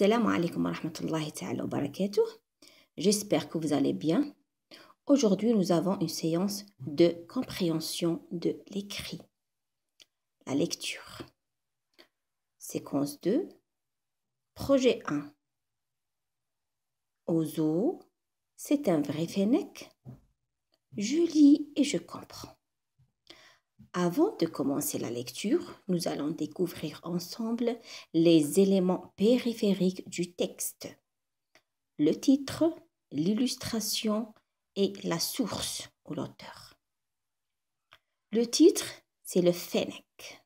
Assalamu alaikum wa rahmatullahi wa barakatuh. J'espère que vous allez bien. Aujourd'hui, nous avons une séance de compréhension de l'écrit. La lecture. Séquence 2. Projet 1. Ozo, c'est un vrai fennec. Je lis et je comprends. Avant de commencer la lecture, nous allons découvrir ensemble les éléments périphériques du texte. Le titre, l'illustration et la source ou l'auteur. Le titre, c'est le Fennec.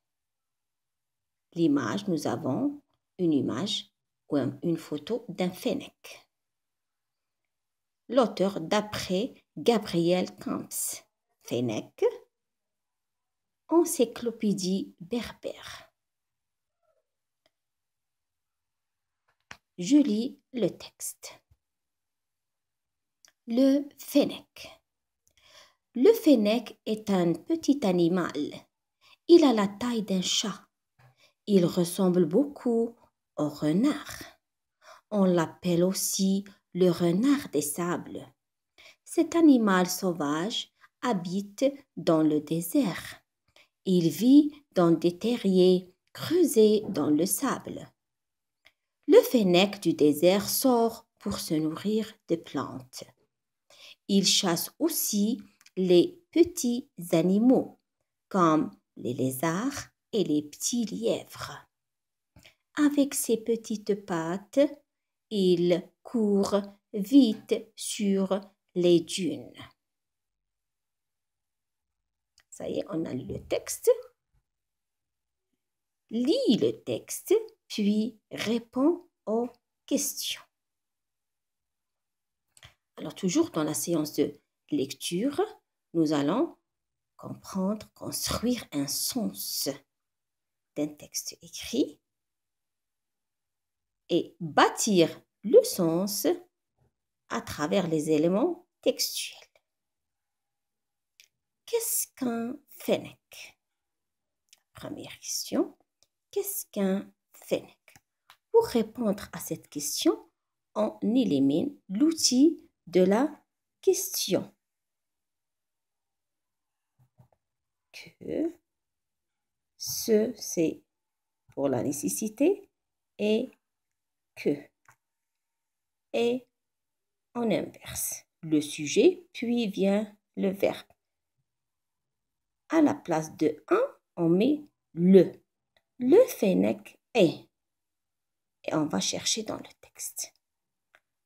L'image, nous avons une image ou une photo d'un Fennec. L'auteur d'après Gabriel Camps. Fennec, encyclopédie berbère. Je lis le texte. Le fennec. Le fennec est un petit animal. Il a la taille d'un chat. Il ressemble beaucoup au renard. On l'appelle aussi le renard des sables. Cet animal sauvage habite dans le désert. Il vit dans des terriers creusés dans le sable. Le fennec du désert sort pour se nourrir de plantes. Il chasse aussi les petits animaux, comme les lézards et les petits lièvres. Avec ses petites pattes, il court vite sur les dunes. Ça on a le texte. Lis le texte, puis répond aux questions. Alors toujours dans la séance de lecture, nous allons comprendre, construire un sens d'un texte écrit et bâtir le sens à travers les éléments textuels. Qu'est-ce qu'un fennec Première question. Qu'est-ce qu'un fennec Pour répondre à cette question, on élimine l'outil de la question. Que ce, c'est pour la nécessité et que. Et en inverse le sujet, puis vient le verbe à la place de un, on met le. Le fennec est. Et on va chercher dans le texte.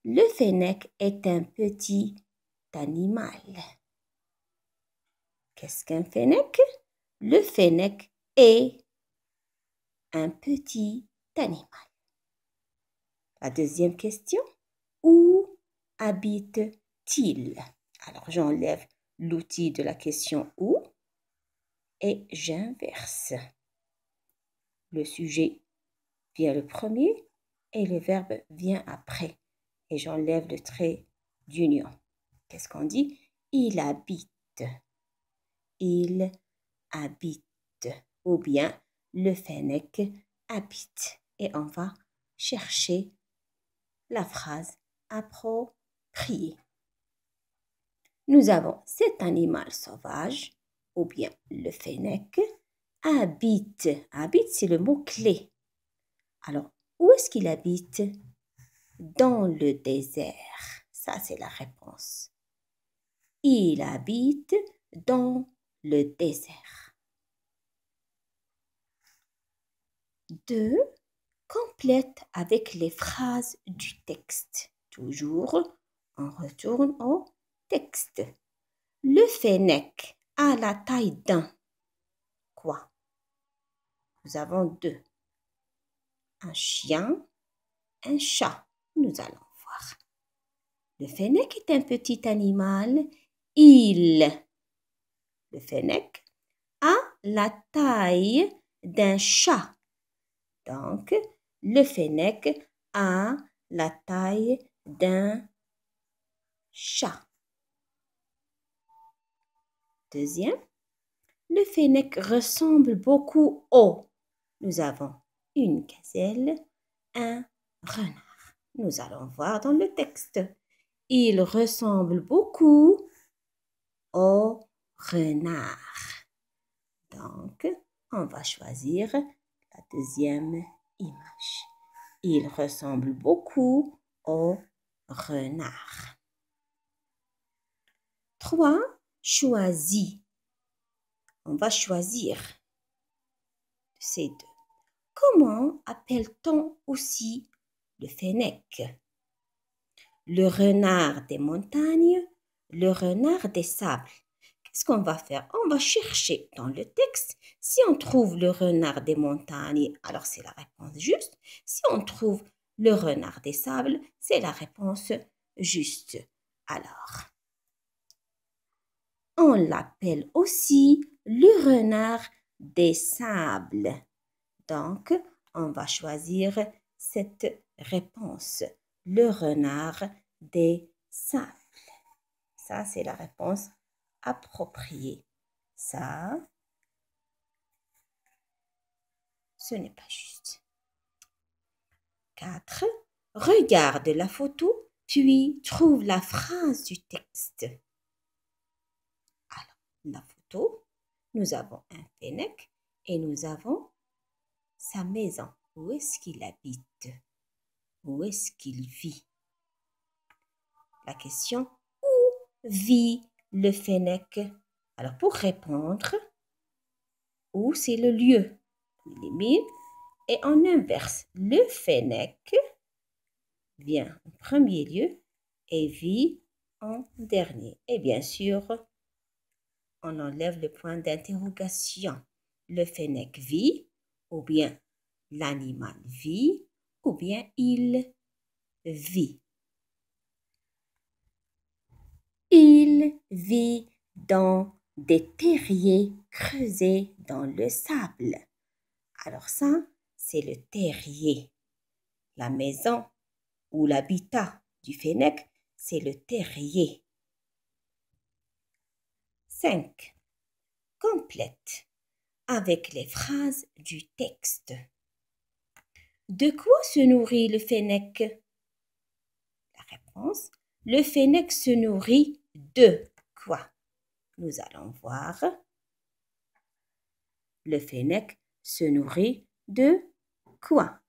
Le fennec est un petit animal. Qu'est-ce qu'un fennec Le fennec est un petit animal. La deuxième question, où habite-t-il Alors j'enlève l'outil de la question où et j'inverse. Le sujet vient le premier et le verbe vient après. Et j'enlève le trait d'union. Qu'est-ce qu'on dit Il habite. Il habite. Ou bien le Fennec habite. Et on va chercher la phrase appropriée. Nous avons cet animal sauvage ou bien le Fennec habite. Habite, c'est le mot clé. Alors, où est-ce qu'il habite Dans le désert. Ça, c'est la réponse. Il habite dans le désert. Deux, Complète avec les phrases du texte. Toujours, on retourne au texte. Le fennec à la taille d'un. Quoi Nous avons deux. Un chien, un chat. Nous allons voir. Le fennec est un petit animal. Il. Le fennec a la taille d'un chat. Donc, le fennec a la taille d'un chat. Deuxième, le fennec ressemble beaucoup au. Nous avons une gazelle, un renard. Nous allons voir dans le texte. Il ressemble beaucoup au renard. Donc, on va choisir la deuxième image. Il ressemble beaucoup au renard. Trois choisi. On va choisir ces deux. Comment appelle-t-on aussi le fennec Le renard des montagnes, le renard des sables. Qu'est-ce qu'on va faire On va chercher dans le texte. Si on trouve le renard des montagnes, alors c'est la réponse juste. Si on trouve le renard des sables, c'est la réponse juste. Alors. On l'appelle aussi le renard des sables. Donc, on va choisir cette réponse, le renard des sables. Ça, c'est la réponse appropriée. Ça, ce n'est pas juste. 4. Regarde la photo, puis trouve la phrase du texte la photo, nous avons un Fennec et nous avons sa maison. Où est-ce qu'il habite Où est-ce qu'il vit La question, où vit le Fennec Alors pour répondre, où c'est le lieu Il et en inverse. Le Fennec vient en premier lieu et vit en dernier. Et bien sûr, on enlève le point d'interrogation. Le fennec vit, ou bien l'animal vit, ou bien il vit. Il vit dans des terriers creusés dans le sable. Alors ça, c'est le terrier. La maison ou l'habitat du fennec, c'est le terrier. 5. Complète avec les phrases du texte. De quoi se nourrit le fennec La réponse Le fennec se nourrit de quoi Nous allons voir. Le fennec se nourrit de quoi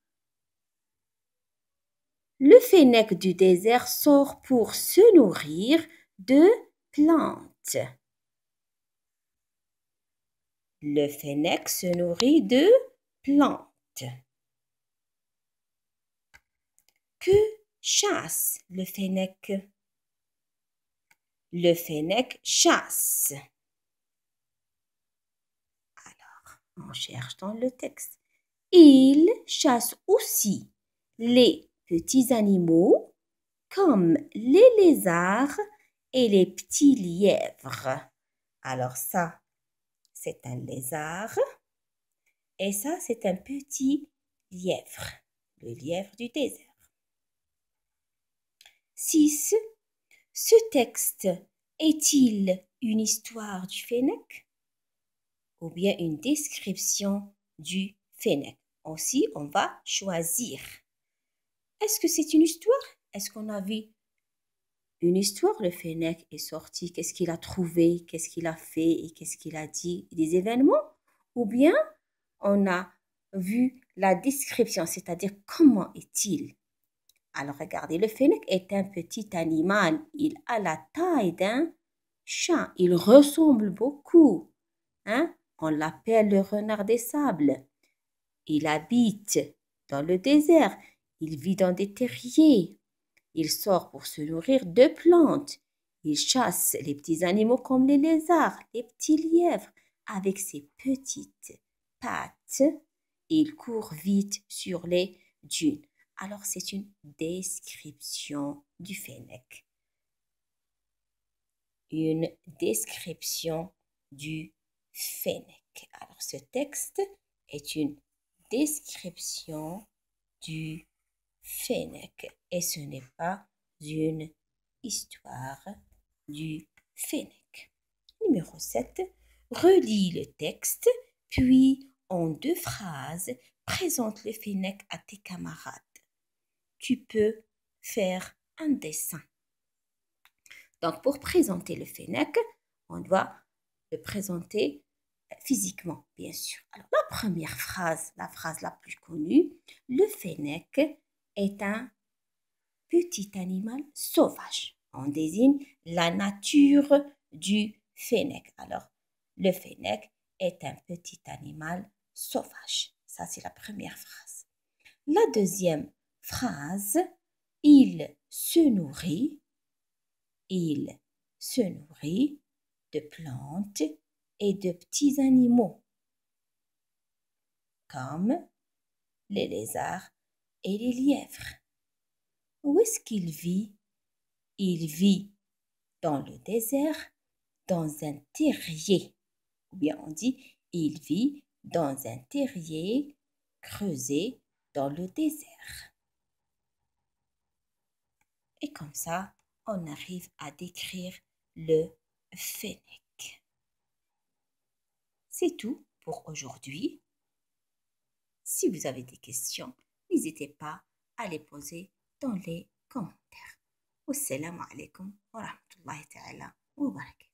Le fennec du désert sort pour se nourrir de plantes. Le fennec se nourrit de plantes. Que chasse le fennec Le fennec chasse. Alors, on cherche dans le texte. Il chasse aussi les petits animaux comme les lézards et les petits lièvres. Alors ça, c'est un lézard. Et ça, c'est un petit lièvre, le lièvre du désert. 6. Ce texte est-il une histoire du Fennec ou bien une description du Fennec Aussi, on va choisir. Est-ce que c'est une histoire Est-ce qu'on a vu une histoire, le Fennec est sorti, qu'est-ce qu'il a trouvé, qu'est-ce qu'il a fait et qu'est-ce qu'il a dit, des événements, ou bien on a vu la description, c'est-à-dire comment est-il. Alors regardez, le Fennec est un petit animal, il a la taille d'un chat, il ressemble beaucoup. Hein? On l'appelle le renard des sables. Il habite dans le désert, il vit dans des terriers, il sort pour se nourrir de plantes. Il chasse les petits animaux comme les lézards, les petits lièvres, avec ses petites pattes. Il court vite sur les dunes. Alors c'est une description du fennec. Une description du fennec. Alors ce texte est une description du Fennec et ce n'est pas une histoire du Fennec. Numéro 7. Relis le texte, puis en deux phrases, présente le Fennec à tes camarades. Tu peux faire un dessin. Donc pour présenter le Fennec, on doit le présenter physiquement, bien sûr. Alors la première phrase, la phrase la plus connue, le Fennec est un petit animal sauvage. On désigne la nature du fennec. Alors, le fennec est un petit animal sauvage. Ça, c'est la première phrase. La deuxième phrase, il se nourrit, il se nourrit de plantes et de petits animaux, comme les lézards, et les lièvres. Où est-ce qu'il vit Il vit dans le désert, dans un terrier. Ou bien on dit, il vit dans un terrier creusé dans le désert. Et comme ça, on arrive à décrire le fennec. C'est tout pour aujourd'hui. Si vous avez des questions, n'hésitez pas à les poser dans les commentaires. Wassalamu alaikum wa rahmatullahi ta'ala wa barakatuh.